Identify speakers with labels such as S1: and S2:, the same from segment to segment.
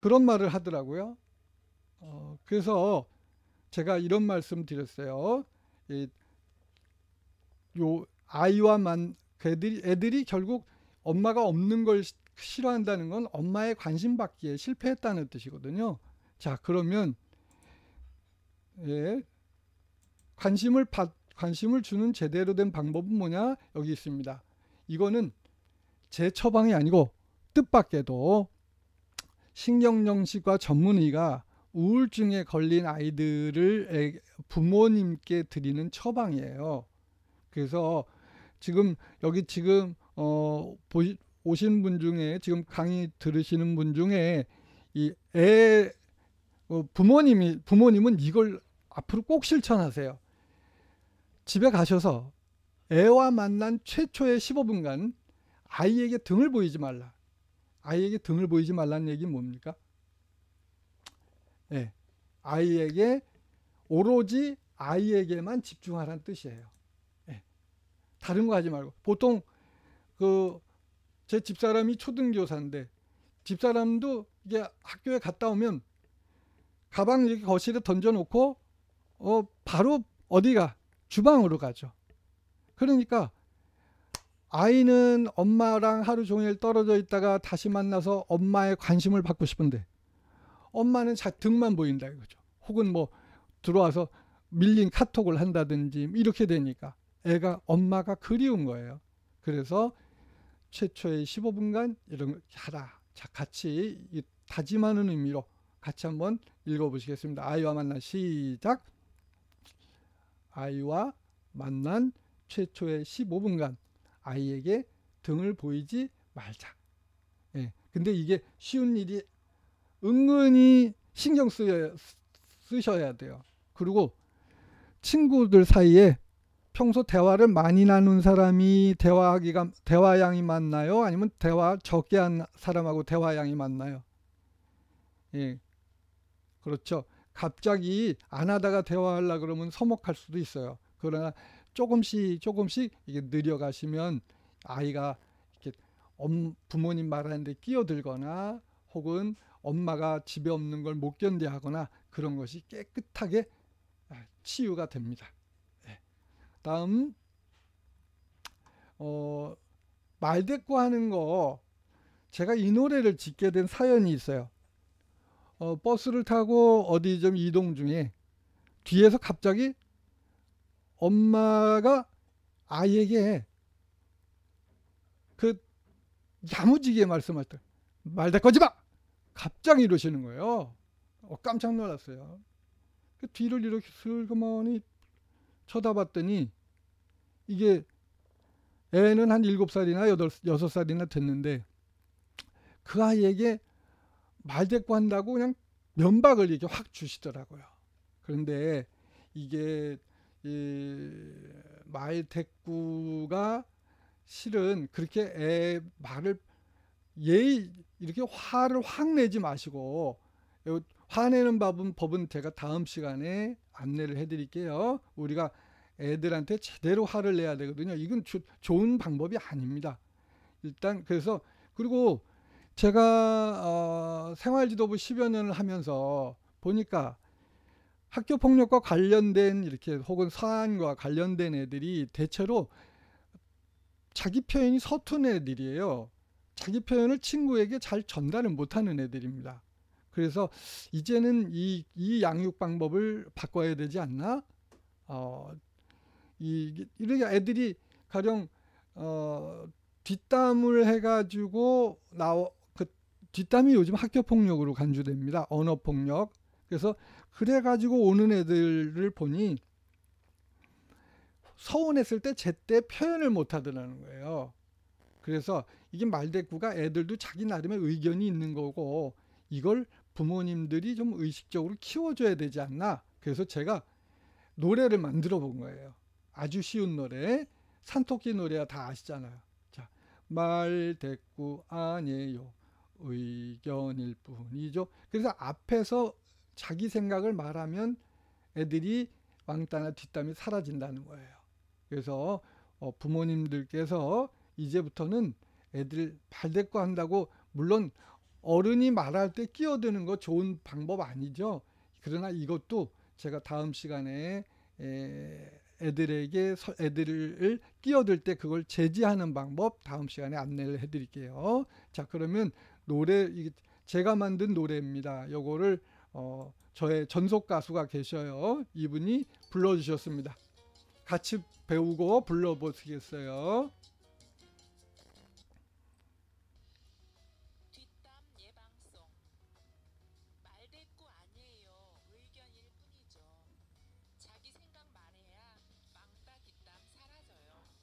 S1: 그런 말을 하더라고요. 어, 그래서 제가 이런 말씀 드렸어요. 이, 요 아이와만 애들이, 애들이 결국 엄마가 없는 걸 싫어한다는 건 엄마의 관심 받기에 실패했다는 뜻이거든요. 자 그러면 예, 관심을 받 관심을 주는 제대로 된 방법은 뭐냐 여기 있습니다. 이거는 제 처방이 아니고 뜻밖에도 신경정신과 전문의가 우울증에 걸린 아이들을 부모님께 드리는 처방이에요. 그래서 지금 여기 지금 어 보시, 오신 분 중에 지금 강의 들으시는 분 중에 이애 어, 부모님이 부모님은 이걸 앞으로 꼭 실천하세요. 집에 가셔서 애와 만난 최초의 15분간 아이에게 등을 보이지 말라. 아이에게 등을 보이지 말라는 얘기는 뭡니까? 예. 아이에게 오로지 아이에게만 집중하라는 뜻이에요. 예. 다른 거 하지 말고 보통 그 제 집사람이 초등교사인데 집사람도 이게 학교에 갔다 오면 가방 이렇게 거실에 던져놓고 어 바로 어디가 주방으로 가죠. 그러니까 아이는 엄마랑 하루 종일 떨어져 있다가 다시 만나서 엄마의 관심을 받고 싶은데 엄마는 자 등만 보인다 이거죠. 혹은 뭐 들어와서 밀린 카톡을 한다든지 이렇게 되니까 애가 엄마가 그리운 거예요. 그래서 최초의 15분간 이런 걸 하라. 자, 같이 다짐하는 의미로 같이 한번 읽어보시겠습니다. 아이와 만난 시작. 아이와 만난 최초의 15분간 아이에게 등을 보이지 말자. 예. 근데 이게 쉬운 일이 은근히 신경 쓰여, 쓰셔야 돼요. 그리고 친구들 사이에 평소 대화를 많이 나눈 사람이 대화하기가 대화양이 많나요? 아니면 대화 적게 한 사람하고 대화양이 많나요? 예. 그렇죠. 갑자기 안 하다가 대화하려 그러면 서먹할 수도 있어요. 그러나 조금씩 조금씩 이게 느려가시면 아이가 이렇게 엄, 부모님 말하는데 끼어들거나 혹은 엄마가 집에 없는 걸 못 견뎌하거나 그런 것이 깨끗하게 아, 치유가 됩니다. 네. 다음 어, 말대꾸하는 거 제가 이 노래를 짓게 된 사연이 있어요. 어, 버스를 타고 어디 좀 이동 중에 뒤에서 갑자기 엄마가 아이에게 그 야무지게 말씀할 때 말대 꺼지 마! 갑자기 이러시는 거예요. 어, 깜짝 놀랐어요. 그 뒤를 이렇게 슬그머니 쳐다봤더니 이게 애는 한 7살이나 8, 6살이나 됐는데 그 아이에게 말대꾸 한다고 그냥 면박을 이렇게 확 주시더라고요. 그런데 이게 이 마이테쿠가 실은 그렇게 애 말을 예의 이렇게 화를 확 내지 마시고 화내는 법은 법은 제가 다음 시간에 안내를 해드릴게요. 우리가 애들한테 제대로 화를 내야 되거든요. 이건 조, 좋은 방법이 아닙니다. 일단 그래서 그리고 제가 어, 생활지도부 10여 년을 하면서 보니까 학교 폭력과 관련된 이렇게 혹은 사안과 관련된 애들이 대체로 자기 표현이 서툰 애들이에요. 자기 표현을 친구에게 잘 전달을 못하는 애들입니다. 그래서 이제는 이, 이 양육 방법을 바꿔야 되지 않나? 어, 이, 이렇게 애들이 가령 어, 뒷담을 해가지고 나와그 뒷담이 요즘 학교 폭력으로 간주됩니다. 언어 폭력, 그래서 그래 가지고 오는 애들을 보니 서운했을 때 제때 표현을 못 하더라는 거예요. 그래서 이게 말대꾸가 애들도 자기 나름의 의견이 있는 거고 이걸 부모님들이 좀 의식적으로 키워줘야 되지 않나. 그래서 제가 노래를 만들어 본 거예요. 아주 쉬운 노래. 산토끼 노래야 다 아시잖아요. 자, 말대꾸 아니에요. 의견일 뿐이죠. 그래서 앞에서 자기 생각을 말하면 애들이 왕따나 뒷담이 사라진다는 거예요. 그래서 어, 부모님들께서 이제부터는 애들 발대꾸 한다고 물론 어른이 말할 때 끼어드는 거 좋은 방법 아니죠. 그러나 이것도 제가 다음 시간에 에, 애들에게 애들을 끼어들 때 그걸 제지하는 방법 다음 시간에 안내를 해드릴게요. 자 그러면 노래 제가 만든 노래입니다. 요거를 어, 저의 전속 가수가 계셔요. 이분이 불러주셨습니다. 같이 배우고 불러보시겠어요?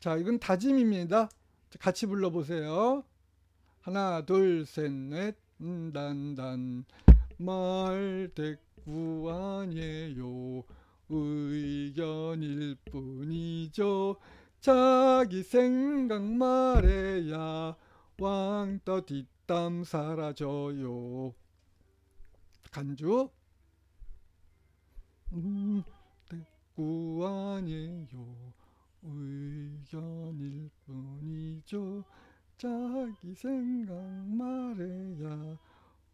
S1: 자, 이건 다짐입니다. 같이 불러보세요. 하나, 둘, 셋, 넷, 음, 단, 단. 말대꾸 아니에요 의견일 뿐이죠 자기 생각 말해야 왕따 뒷담 사라져요 간주 음, 대꾸 아니에요 의견일 뿐이죠 자기 생각 말해야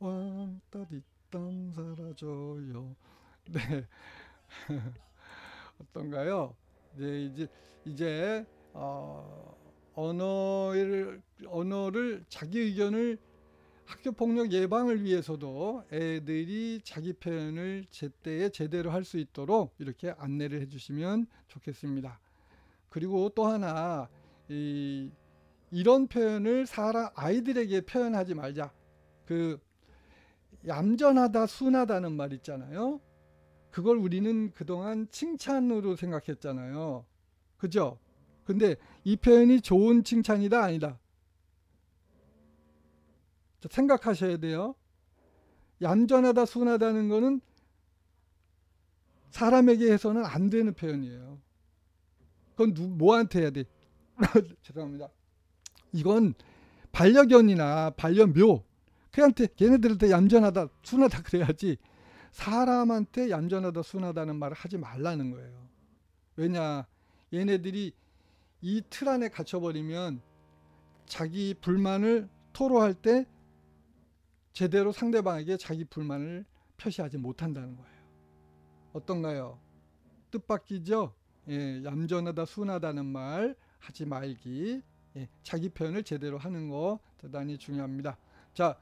S1: 왕따리 땅 사라져요. 네. 어떤가요? 네, 이제 이제 어, 언어를 언어를 자기 의견을 학교 폭력 예방을 위해서도 애들이 자기 표현을 제때에 제대로 할 수 있도록 이렇게 안내를 해주시면 좋겠습니다. 그리고 또 하나 이, 이런 표현을 사람 아이들에게 표현하지 말자. 그 얌전하다, 순하다는 말 있잖아요. 그걸 우리는 그동안 칭찬으로 생각했잖아요. 그죠? 근데 이 표현이 좋은 칭찬이다 아니다. 생각하셔야 돼요. 얌전하다 순하다는 거는 사람에게 해서는 안 되는 표현이에요. 그건 누, 뭐한테 해야 돼? 죄송합니다. 이건 반려견이나 반려묘 걔한테 걔네들한테 얌전하다 순하다 그래야지 사람한테 얌전하다 순하다는 말을 하지 말라는 거예요. 왜냐 얘네들이 이 틀 안에 갇혀버리면 자기 불만을 토로할 때 제대로 상대방에게 자기 불만을 표시하지 못한다는 거예요. 어떤가요? 뜻밖이죠? 예, 얌전하다 순하다는 말 하지 말기 예, 자기 표현을 제대로 하는 거 대단히 중요합니다. 자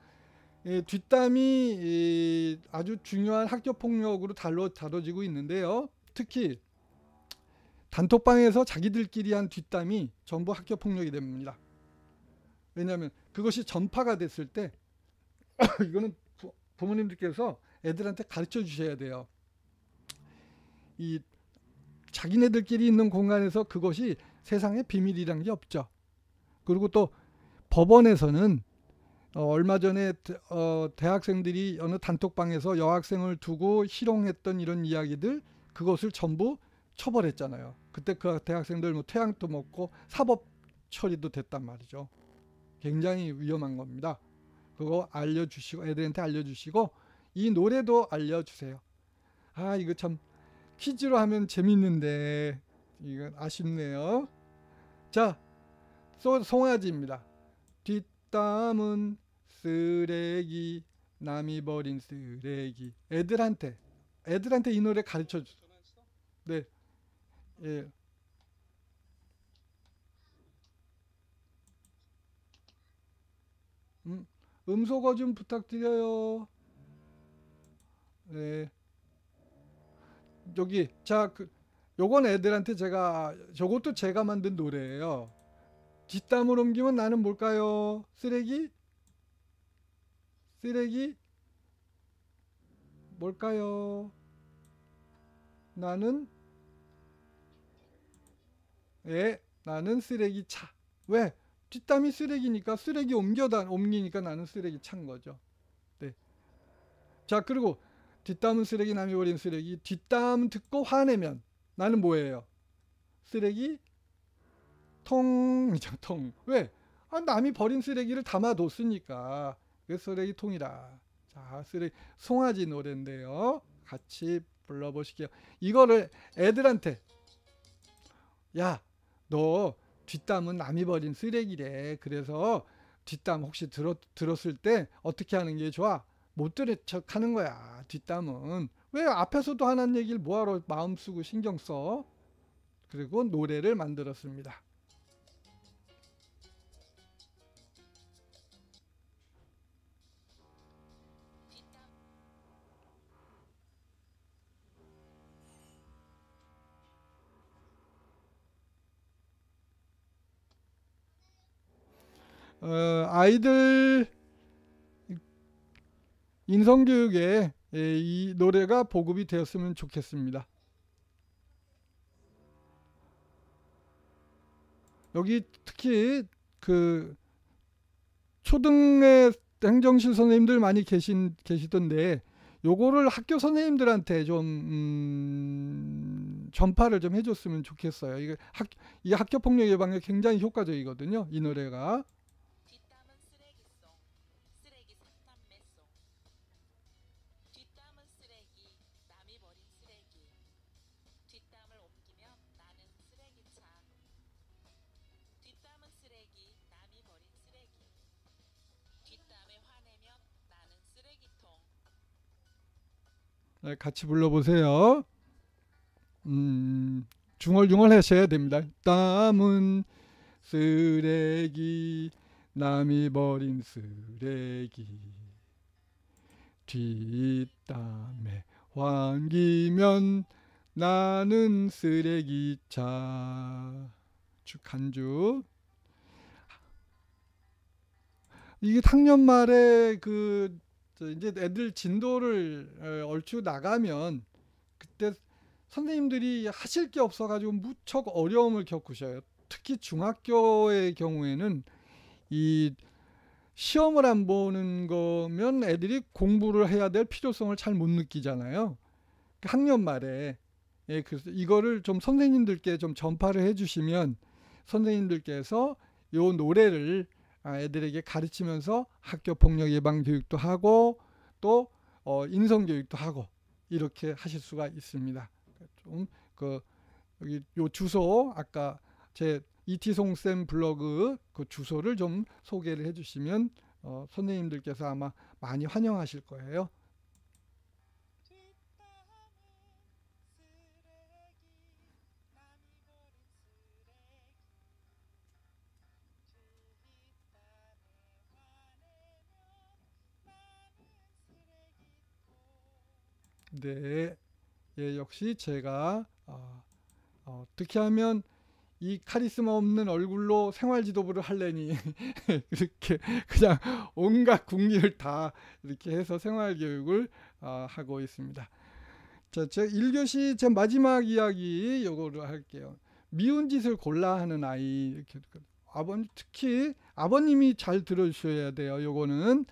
S1: 예, 뒷담이 예, 아주 중요한 학교 폭력으로 다뤄, 다뤄지고 있는데요. 특히 단톡방에서 자기들끼리 한 뒷담이 전부 학교 폭력이 됩니다. 왜냐하면 그것이 전파가 됐을 때 이거는 부, 모님들께서 애들한테 가르쳐 주셔야 돼요. 이 자기네들끼리 있는 공간에서 그것이 세상에 비밀이란 게 없죠. 그리고 또 법원에서는 어, 얼마 전에 어, 대학생들이 어느 단톡방에서 여학생을 두고 희롱했던 이런 이야기들 그것을 전부 처벌했잖아요. 그때 그 대학생들 뭐퇴양도 먹고 사법 처리도 됐단 말이죠. 굉장히 위험한 겁니다. 그거 알려주시고 애들한테 알려주시고 이 노래도 알려주세요. 아 이거 참 퀴즈로 하면 재밌는데 이건 아쉽네요. 자 소, 송아지입니다. 뒤 땀은 쓰레기 남이 버린 쓰레기 애들한테 애들한테 이 노래 가르쳐 주. 네. 예. 음, 음소거 좀 부탁드려요. 네. 여기 자 그, 요건 애들한테 제가 저것도 제가 만든 노래예요. 뒷담을 옮기면 나는 뭘까요? 쓰레기? 쓰레기? 뭘까요? 나는 예, 나는 쓰레기 차. 왜? 뒷담이 쓰레기니까 쓰레기 옮겨다 옮기니까 나는 쓰레기 찬 거죠. 네. 자, 그리고 뒷담은 쓰레기 남이 버린 쓰레기. 뒷담 듣고 화내면 나는 뭐예요? 쓰레기 통이죠 통 왜? 아, 남이 버린 쓰레기를 담아뒀으니까 그 쓰레기통이라 자 쓰레기 송아지 노래인데요 같이 불러보시게요 이거를 애들한테 야너 뒷담은 남이 버린 쓰레기래 그래서 뒷담 혹시 들었, 들었을 때 어떻게 하는 게 좋아? 못 들은 척 하는 거야. 뒷담은. 왜 앞에서도 하는 얘기를 뭐하러 마음 쓰고 신경 써? 그리고 노래를 만들었습니다. 어, 아이들 인성교육에 예, 이 노래가 보급이 되었으면 좋겠습니다. 여기 특히 그 초등의 행정실 선생님들 많이 계신 계시던데 요거를 학교 선생님들한테 좀 음, 전파를 좀 해줬으면 좋겠어요. 이게 학, 이 학교 폭력 예방에 굉장히 효과적이거든요. 이 노래가. 네, 같이 불러보세요. 음, 중얼중얼 하셔야 됩니다. 땀은 쓰레기 남이 버린 쓰레기 뒷담에 환기면 나는 쓰레기차 쭉 간주 이게 작년 말에 그 이제 애들 진도를 얼추 나가면 그때 선생님들이 하실 게 없어가지고 무척 어려움을 겪으셔요. 특히 중학교의 경우에는 이 시험을 안 보는 거면 애들이 공부를 해야 될 필요성을 잘 못 느끼잖아요. 그 학년 말에 예, 그래서 이거를 좀 선생님들께 좀 전파를 해주시면 선생님들께서 요 노래를 아, 애들에게 가르치면서 학교 폭력 예방 교육도 하고 또 어, 인성 교육도 하고 이렇게 하실 수가 있습니다. 좀그 여기 요 주소 아까 제 이티송 쌤 블로그 그 주소를 좀 소개를 해주시면 어, 선생님들께서 아마 많이 환영하실 거예요. 네, 예, 역시 제가 아, 어, 어떻게 하면 이 카리스마 없는 얼굴로 생활 지도부를 할래니 이렇게 그냥 온갖 궁리를 다 이렇게 해서 생활 교육을 어, 하고 있습니다. 자, 제 1교시 제 마지막 이야기 요거를 할게요. 미운 짓을 골라 하는 아이 이렇게 아버님 특히 아버님이 잘 들어 주셔야 돼요. 요거는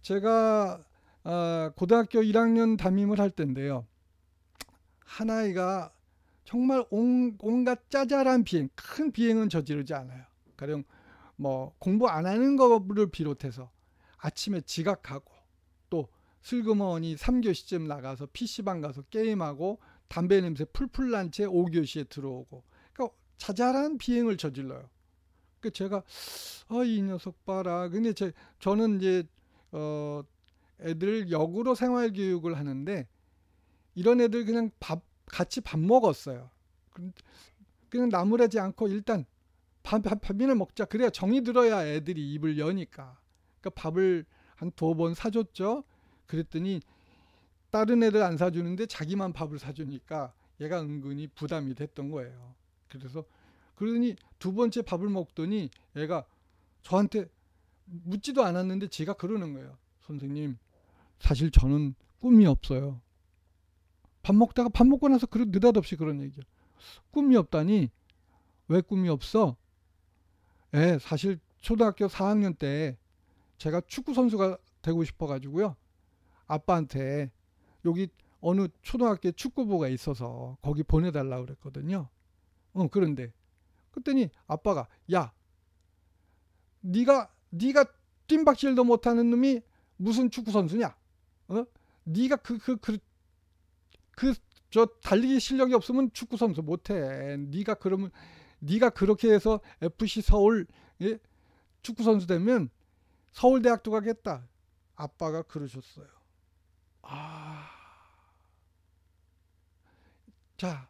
S1: 제가 아, 고등학교 1학년 담임을 할 때인데요. 한 아이가 정말 온, 온갖 짜잘한 비행, 큰 비행은 저지르지 않아요. 가령 뭐 공부 안 하는 거를 비롯해서 아침에 지각하고 또 슬그머니 3교시쯤 나가서 PC방 가서 게임하고 담배 냄새 풀풀 난 채 5교시에 들어오고 그러니까 자잘한 비행을 저질러요. 그 제가 어 이 녀석 봐라. 근데 제, 저는 이제 어 애들 역으로 생활 교육을 하는데 이런 애들 그냥 밥 같이 밥 먹었어요. 그냥 나무라지 않고 일단 밥, 밥, 밥이나 먹자. 그래야 정이 들어야 애들이 입을 여니까. 그러니까 밥을 한두어번 사줬죠. 그랬더니 다른 애들 안 사주는데 자기만 밥을 사주니까 얘가 은근히 부담이 됐던 거예요. 그래서 그러니 더두 번째 밥을 먹더니 애가 저한테 묻지도 않았는데 제가 그러는 거예요. 선생님, 사실 저는 꿈이 없어요. 밥 먹다가 밥 먹고 나서 그런 느닷없이 그런 얘기야. 꿈이 없다니? 왜 꿈이 없어? 예, 사실 초등학교 4학년 때 제가 축구 선수가 되고 싶어 가지고요. 아빠한테 여기 어느 초등학교 축구부가 있어서 거기 보내달라 그랬거든요. 어, 그런데 그랬더니 아빠가 야, 네가 네가 뜀박질도 못하는 놈이 무슨 축구 선수냐? 어? 네가 그 그 그 그 저 달리기 실력이 없으면 축구 선수 못 해. 네가 그러면 네가 그렇게 해서 FC 서울 예? 축구 선수 되면 서울대학도 가겠다. 아빠가 그러셨어요. 아. 자,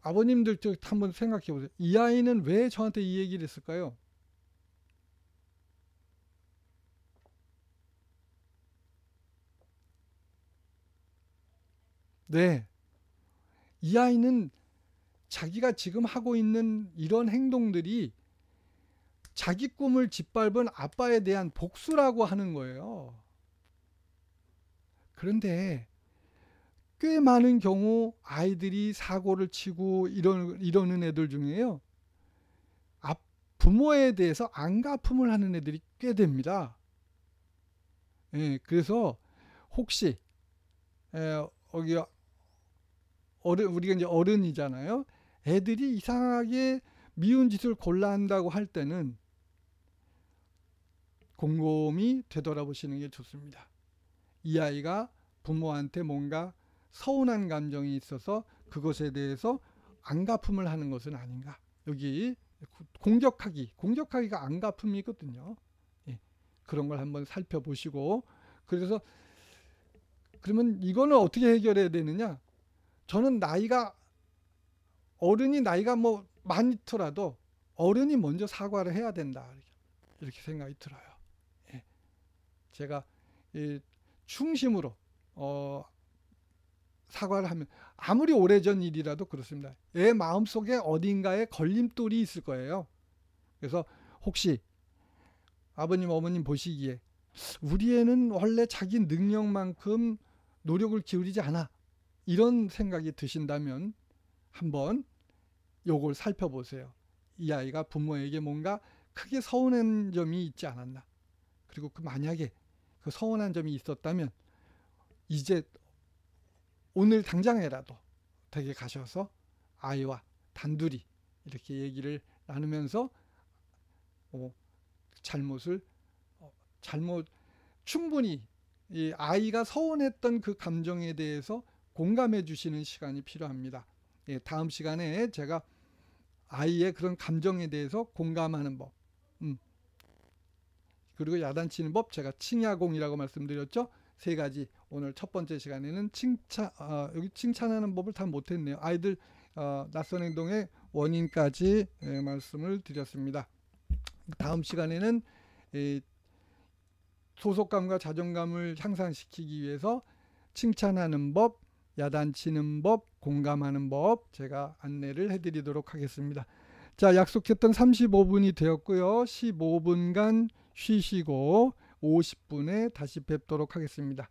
S1: 아버님들 쪽 한번 생각해 보세요. 이 아이는 왜 저한테 이 얘기를 했을까요? 네. 이 아이는 자기가 지금 하고 있는 이런 행동들이 자기 꿈을 짓밟은 아빠에 대한 복수라고 하는 거예요. 그런데 꽤 많은 경우 아이들이 사고를 치고 이런, 이러는 애들 중에요. 아, 부모에 대해서 안가품을 하는 애들이 꽤 됩니다. 예, 그래서 혹시 에, 여기 어른 우리가 이제 어른이잖아요. 애들이 이상하게 미운 짓을 골라 한다고 할 때는 곰곰이 되돌아보시는 게 좋습니다. 이 아이가 부모한테 뭔가 서운한 감정이 있어서 그것에 대해서 안갚음을 하는 것은 아닌가. 여기 공격하기, 공격하기가 안갚음이거든요. 예, 그런 걸 한번 살펴보시고 그래서 그러면 이거는 어떻게 해결해야 되느냐? 저는 나이가 어른이 나이가 뭐 많더라도 어른이 먼저 사과를 해야 된다 이렇게 생각이 들어요. 예. 제가 이 중심으로 어 사과를 하면 아무리 오래전 일이라도 그렇습니다. 애 마음속에 어딘가에 걸림돌이 있을 거예요. 그래서 혹시 아버님 어머님 보시기에 우리 애는 원래 자기 능력만큼 노력을 기울이지 않아 이런 생각이 드신다면 한번 요걸 살펴보세요. 이 아이가 부모에게 뭔가 크게 서운한 점이 있지 않았나. 그리고 그 만약에 그 서운한 점이 있었다면 이제 오늘 당장에라도 댁에 가셔서 아이와 단둘이 이렇게 얘기를 나누면서 어, 잘못을 어, 잘못 충분히 이 아이가 서운했던 그 감정에 대해서 공감해 주시는 시간이 필요합니다. 예, 다음 시간에 제가 아이의 그런 감정에 대해서 공감하는 법, 음. 그리고 야단치는 법, 제가 칭야공이라고 말씀드렸죠. 세 가지. 오늘 첫 번째 시간에는 칭찬, 어, 여기 칭찬하는 법을 다 못했네요. 아이들 어, 낯선 행동의 원인까지 예, 말씀을 드렸습니다. 다음 시간에는 예, 소속감과 자존감을 향상시키기 위해서 칭찬하는 법, 야단치는 법, 공감하는 법 제가 안내를 해드리도록 하겠습니다. 자, 약속했던 35분이 되었고요. 15분간 쉬시고 50분에 다시 뵙도록 하겠습니다.